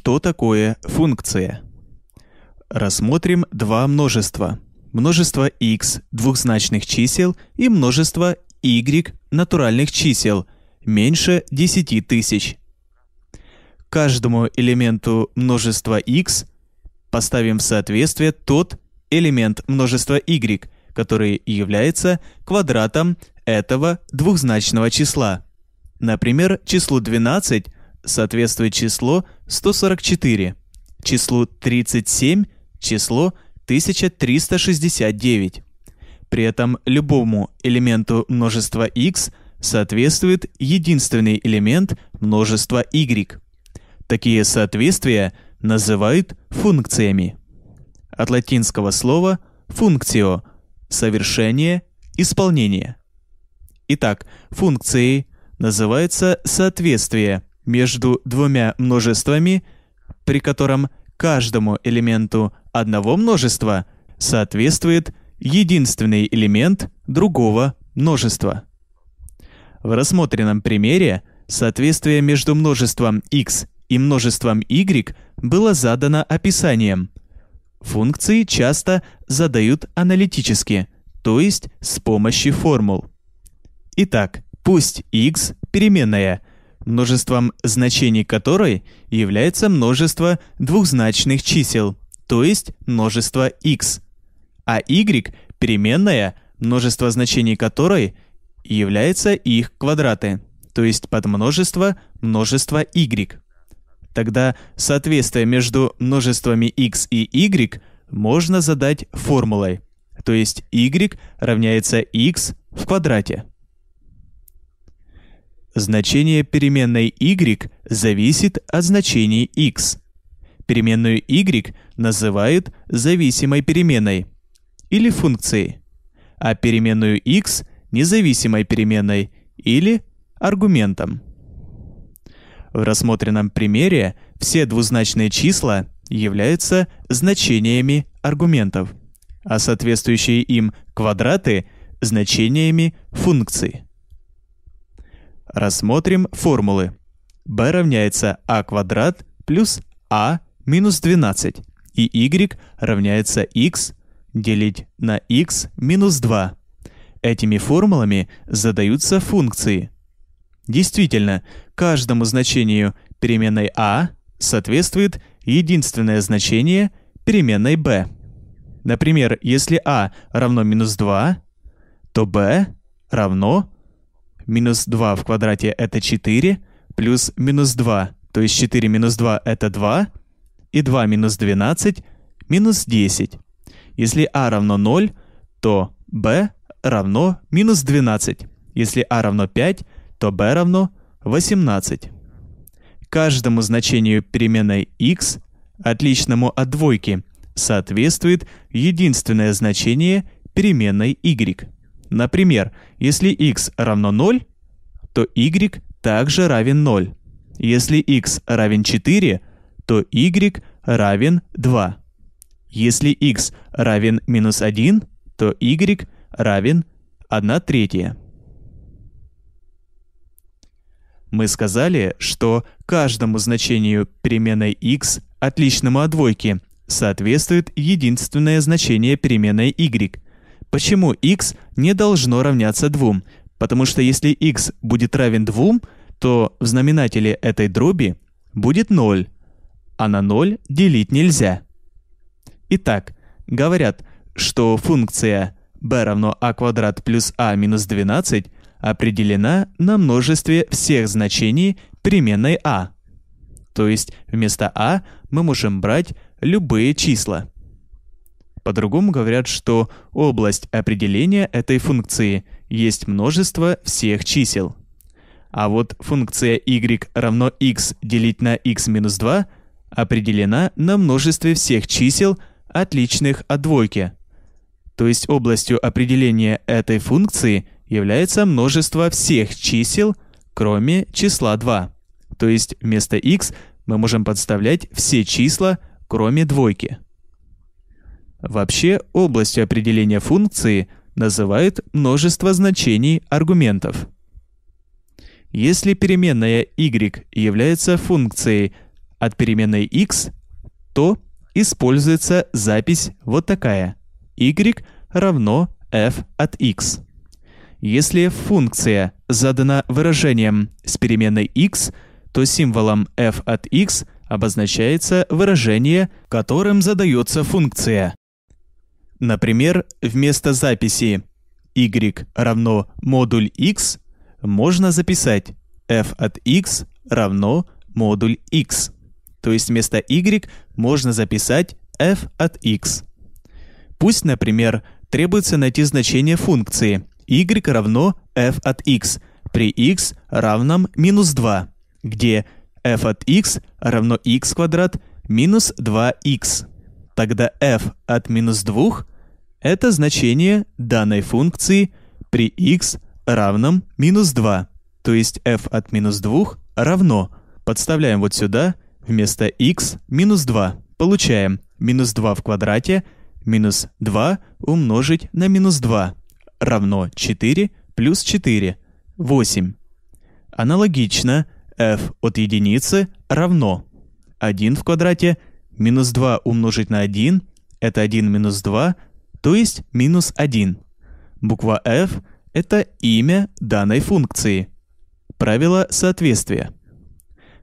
Что такое функция? Рассмотрим два множества. Множество x двухзначных чисел и множество y натуральных чисел меньше 10 тысяч. Каждому элементу множества x поставим в соответствие тот элемент множества y, который является квадратом этого двухзначного числа. Например, числу 12 – соответствует число 144, числу 37, число 1369. При этом любому элементу множества x соответствует единственный элемент множества y. Такие соответствия называют функциями. От латинского слова «функцио» — совершение, исполнение. Итак, функцией называется соответствие – между двумя множествами, при котором каждому элементу одного множества соответствует единственный элемент другого множества. В рассмотренном примере соответствие между множеством x и множеством y было задано описанием. Функции часто задают аналитически, то есть с помощью формул. Итак, пусть x переменная – множеством значений которой является множество двухзначных чисел, то есть множество x, а y – переменная, множество значений которой является их квадраты, то есть подмножество множества y. Тогда соответствие между множествами x и y можно задать формулой, то есть y равняется x в квадрате. Значение переменной y зависит от значения x. Переменную y называют зависимой переменной или функцией, а переменную x независимой переменной или аргументом. В рассмотренном примере все двузначные числа являются значениями аргументов, а соответствующие им квадраты значениями функций. Рассмотрим формулы. b равняется a а квадрат плюс a а минус 12 и y равняется x делить на x минус 2. Этими формулами задаются функции. Действительно, каждому значению переменной a а соответствует единственное значение переменной b. Например, если a равно минус 2, то b равно минус 2 в квадрате — это 4, плюс минус 2, то есть 4 минус 2 — это 2, и 2 минус 12 — минус 10. Если а равно 0, то b равно минус 12. Если а равно 5, то b равно 18. Каждому значению переменной x, отличному от двойки, соответствует единственное значение переменной y. Например, если x равно 0, то y также равен 0. Если x равен 4, то y равен 2. Если x равен минус 1, то y равен 1 третья. Мы сказали, что каждому значению переменной x, отличному от двойки, соответствует единственное значение переменной y – Почему x не должно равняться 2? Потому что если x будет равен 2, то в знаменателе этой дроби будет 0, а на 0 делить нельзя. Итак, говорят, что функция b равно a квадрат плюс a минус 12 определена на множестве всех значений переменной a, То есть вместо a мы можем брать любые числа. По-другому говорят, что область определения этой функции есть множество всех чисел. А вот функция y равно x делить на x минус 2 определена на множестве всех чисел, отличных от двойки. То есть областью определения этой функции является множество всех чисел, кроме числа 2. То есть вместо x мы можем подставлять все числа, кроме двойки. Вообще, областью определения функции называют множество значений аргументов. Если переменная y является функцией от переменной x, то используется запись вот такая y равно f от x. Если функция задана выражением с переменной x, то символом f от x обозначается выражение, которым задается функция. Например, вместо записи y равно модуль x можно записать f от x равно модуль x. То есть вместо y можно записать f от x. Пусть, например, требуется найти значение функции y равно f от x при x равном минус 2, где f от x равно x квадрат минус 2x. Тогда f от минус 2 это значение данной функции при x равном минус 2, то есть f от минус 2 равно. Подставляем вот сюда вместо x минус 2. Получаем минус 2 в квадрате минус 2 умножить на минус 2 равно 4 плюс 4, 8. Аналогично f от единицы равно 1 в квадрате минус 2 умножить на 1 это 1 минус 2 то есть минус 1. Буква f – это имя данной функции. Правило соответствия.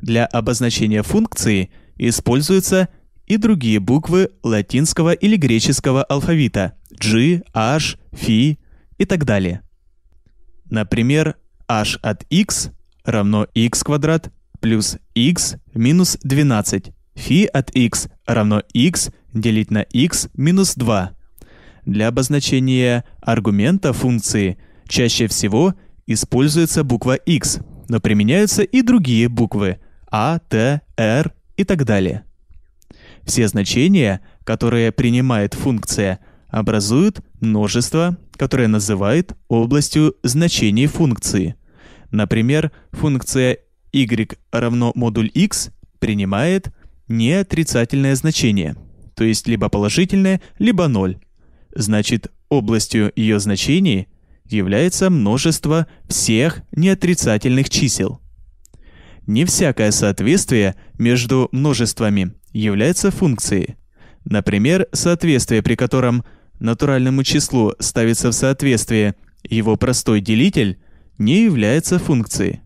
Для обозначения функции используются и другие буквы латинского или греческого алфавита G, H, Φ и так далее. Например, h от x равно x квадрат плюс x минус 12. Фи от x равно x делить на x минус 2 для обозначения аргумента функции чаще всего используется буква x, но применяются и другие буквы а, т, р и так далее. Все значения, которые принимает функция, образуют множество, которое называют областью значений функции. Например, функция y равно модуль x принимает неотрицательное значение, то есть либо положительное, либо ноль. Значит, областью ее значений является множество всех неотрицательных чисел. Не всякое соответствие между множествами является функцией. Например, соответствие, при котором натуральному числу ставится в соответствие его простой делитель, не является функцией.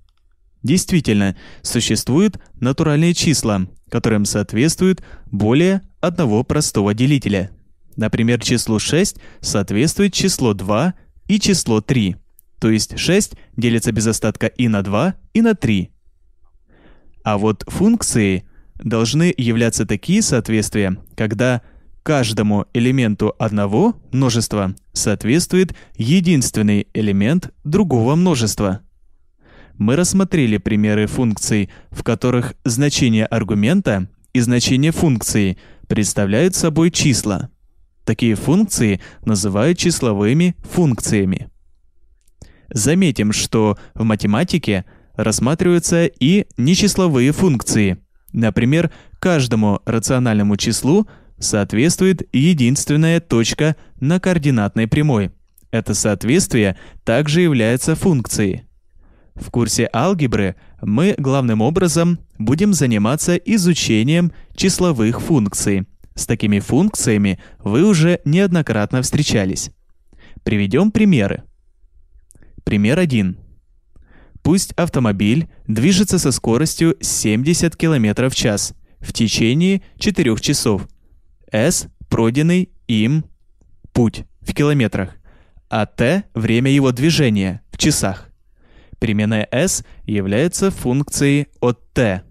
Действительно, существуют натуральные числа, которым соответствует более одного простого делителя – Например, числу 6 соответствует число 2 и число 3. То есть 6 делится без остатка и на 2, и на 3. А вот функции должны являться такие соответствия, когда каждому элементу одного множества соответствует единственный элемент другого множества. Мы рассмотрели примеры функций, в которых значение аргумента и значение функции представляют собой числа. Такие функции называют числовыми функциями. Заметим, что в математике рассматриваются и нечисловые функции. Например, каждому рациональному числу соответствует единственная точка на координатной прямой. Это соответствие также является функцией. В курсе алгебры мы главным образом будем заниматься изучением числовых функций – с такими функциями вы уже неоднократно встречались. Приведем примеры. Пример 1. Пусть автомобиль движется со скоростью 70 км в час в течение 4 часов. S – пройденный им путь в километрах, а T – время его движения в часах. Переменная S является функцией от T.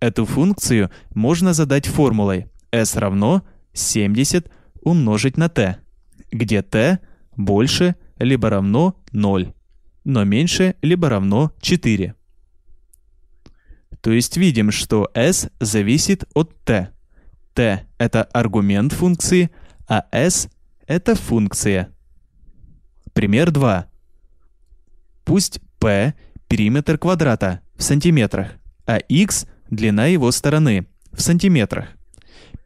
Эту функцию можно задать формулой – s равно 70 умножить на t, где t больше либо равно 0, но меньше либо равно 4. То есть видим, что s зависит от t. t это аргумент функции, а s это функция. Пример 2. Пусть p периметр квадрата в сантиметрах, а x длина его стороны в сантиметрах.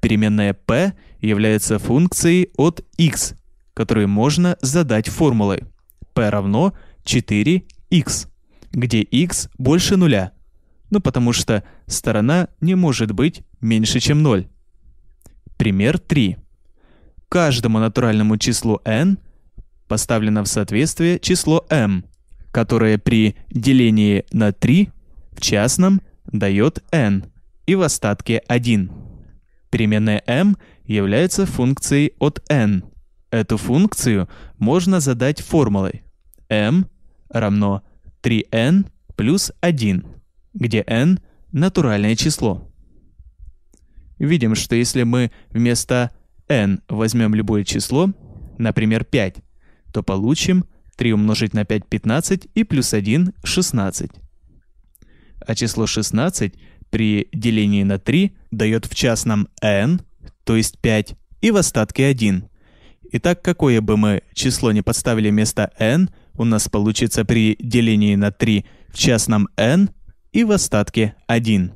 Переменная p является функцией от x, которую можно задать формулой p равно 4x, где x больше нуля, ну потому что сторона не может быть меньше, чем 0. Пример 3. Каждому натуральному числу n поставлено в соответствие число m, которое при делении на 3 в частном дает n и в остатке 1. Переменная m является функцией от n. Эту функцию можно задать формулой m равно 3n плюс 1, где n — натуральное число. Видим, что если мы вместо n возьмем любое число, например 5, то получим 3 умножить на 5 — 15 и плюс 1 — 16. А число 16 при делении на 3 дает в частном n, то есть 5, и в остатке 1. Итак, какое бы мы число не подставили вместо n, у нас получится при делении на 3 в частном n и в остатке 1.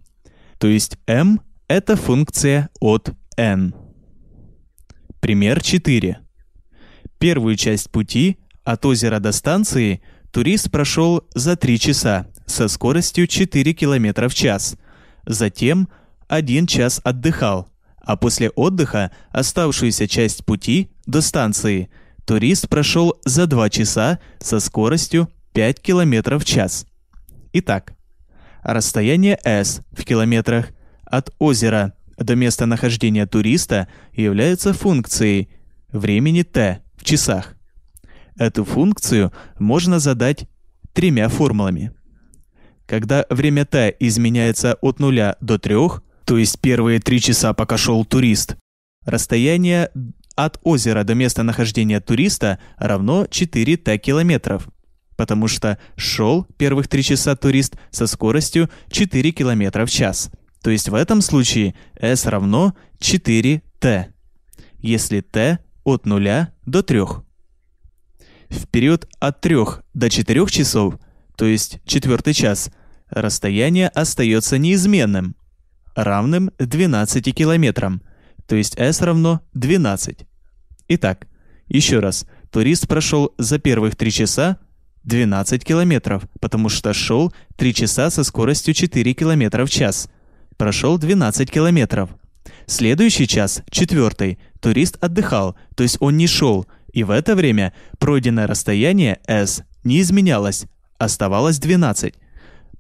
То есть m — это функция от n. Пример 4. Первую часть пути от озера до станции турист прошел за 3 часа со скоростью 4 км в час — Затем один час отдыхал, а после отдыха оставшуюся часть пути до станции турист прошел за 2 часа со скоростью 5 км в час. Итак, расстояние S в километрах от озера до места нахождения туриста является функцией времени t в часах. Эту функцию можно задать тремя формулами когда время Т изменяется от 0 до 3, то есть первые 3 часа, пока шел турист, расстояние от озера до места нахождения туриста равно 4 Т километров, потому что шел первых 3 часа турист со скоростью 4 километра в час. То есть в этом случае S равно 4 Т, если Т от 0 до 3. В период от 3 до 4 часов, то есть четвертый час, расстояние остается неизменным, равным 12 километрам, то есть S равно 12. Итак, еще раз, турист прошел за первых 3 часа 12 километров, потому что шел 3 часа со скоростью 4 километра в час. Прошел 12 километров. Следующий час, четвертый, турист отдыхал, то есть он не шел, и в это время пройденное расстояние S не изменялось, оставалось 12.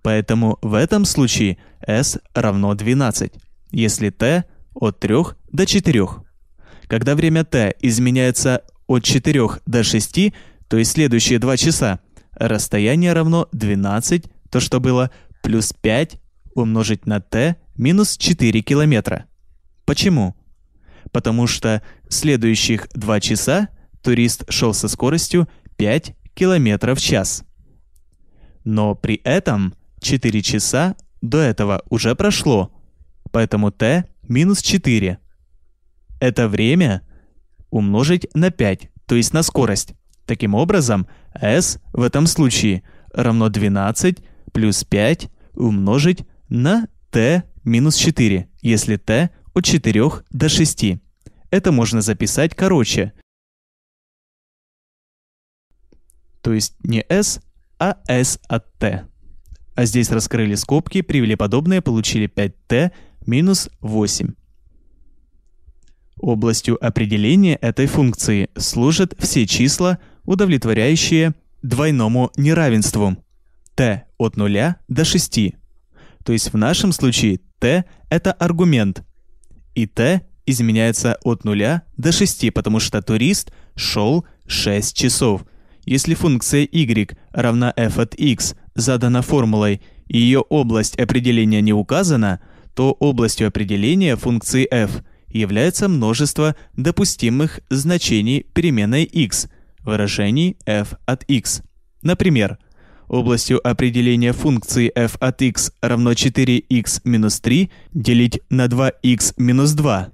Поэтому в этом случае s равно 12, если t от 3 до 4. Когда время t изменяется от 4 до 6, то есть следующие 2 часа, расстояние равно 12, то что было, плюс 5 умножить на t минус 4 километра. Почему? Потому что следующих 2 часа турист шел со скоростью 5 километров в час. Но при этом 4 часа до этого уже прошло, поэтому t минус 4. Это время умножить на 5, то есть на скорость. Таким образом, s в этом случае равно 12 плюс 5 умножить на t минус 4, если t от 4 до 6. Это можно записать короче. То есть не s, а s от t а здесь раскрыли скобки, привели подобное, получили 5t минус 8. Областью определения этой функции служат все числа, удовлетворяющие двойному неравенству t от 0 до 6. То есть в нашем случае t — это аргумент, и t изменяется от 0 до 6, потому что турист шел 6 часов — если функция y равна f от x задана формулой, и ее область определения не указана, то областью определения функции f является множество допустимых значений переменной x, выражений f от x. Например, областью определения функции f от x равно 4x минус 3 делить на 2x минус 2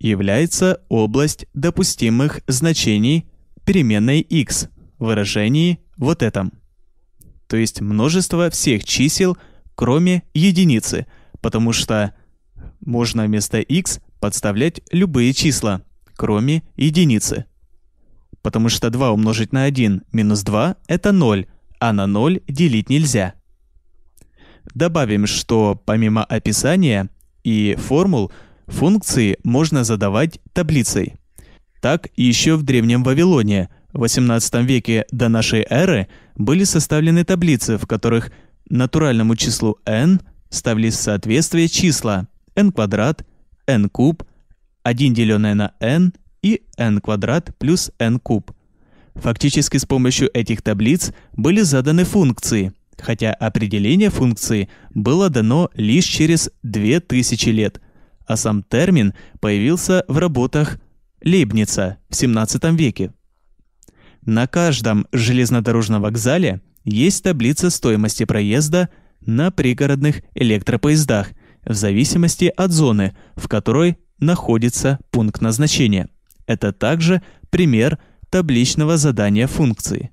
является область допустимых значений переменной x выражении вот этом. То есть множество всех чисел, кроме единицы, потому что можно вместо x подставлять любые числа, кроме единицы. Потому что 2 умножить на 1 минус 2 – это 0, а на 0 делить нельзя. Добавим, что помимо описания и формул, функции можно задавать таблицей. Так еще в Древнем Вавилоне – в XVIII веке до нашей эры были составлены таблицы, в которых натуральному числу n ставились в соответствие числа n квадрат, n куб, 1 деленное на n и n квадрат плюс n куб. Фактически с помощью этих таблиц были заданы функции, хотя определение функции было дано лишь через 2000 лет, а сам термин появился в работах Лейбница в XVII веке. На каждом железнодорожном вокзале есть таблица стоимости проезда на пригородных электропоездах в зависимости от зоны, в которой находится пункт назначения. Это также пример табличного задания функции.